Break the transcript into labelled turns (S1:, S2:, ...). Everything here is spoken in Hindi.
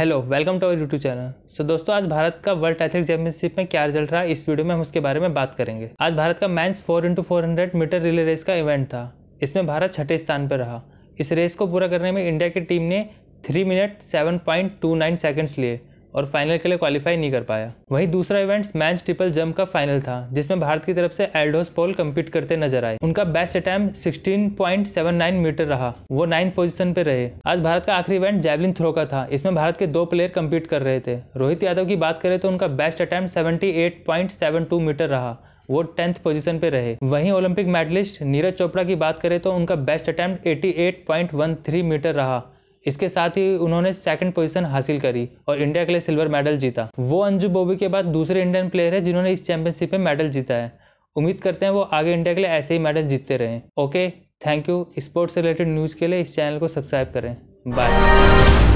S1: hello welcome to our YouTube channel so दोस्तों आज भारत का वर्ल्ड एथलेटिक्स चैंपियनशिप में क्या रिजल्ट रहा इस वीडियो में हम उसके बारे में बात करेंगे आज भारत का men's four into four hundred metre relay race का इवेंट था इसमें भारत छठे स्थान पर रहा इस रेस को पूरा करने में इंडिया की टीम ने three minute seven point two nine seconds लिए और फाइनल के लिए क्वालिफाई नहीं कर पाया वहीं दूसरा इवेंट मैच ट्रिपल जंप का फाइनल था जिसमें भारत की तरफ से एल्डोस पोल कम्पीट करते नजर आए उनका बेस्ट अटैम्प 16.79 मीटर रहा वो नाइन्थ पोजिशन पे रहे आज भारत का आखिरी इवेंट जैवलिन थ्रो का था इसमें भारत के दो प्लेयर कम्पीट कर रहे थे रोहित यादव की बात करें तो उनका बेस्ट अटैम्प्ट सेवेंटी मीटर रहा वो टेंथ पोजीशन पे रहे वहीं ओलंपिक मेडलिस्ट नीरज चोपड़ा की बात करें तो उनका बेस्ट अटैम्प्ट 88.13 मीटर रहा इसके साथ ही उन्होंने सेकंड पोजीशन हासिल करी और इंडिया के लिए सिल्वर मेडल जीता वो अंजू बोबी के बाद दूसरे इंडियन प्लेयर है जिन्होंने इस चैंपियनशिप में मेडल जीता है उम्मीद करते हैं वो आगे इंडिया के लिए ऐसे ही मेडल जीतते रहें okay thank you sports related news के लिए इस चैनल को सब्सक्राइब करें बाय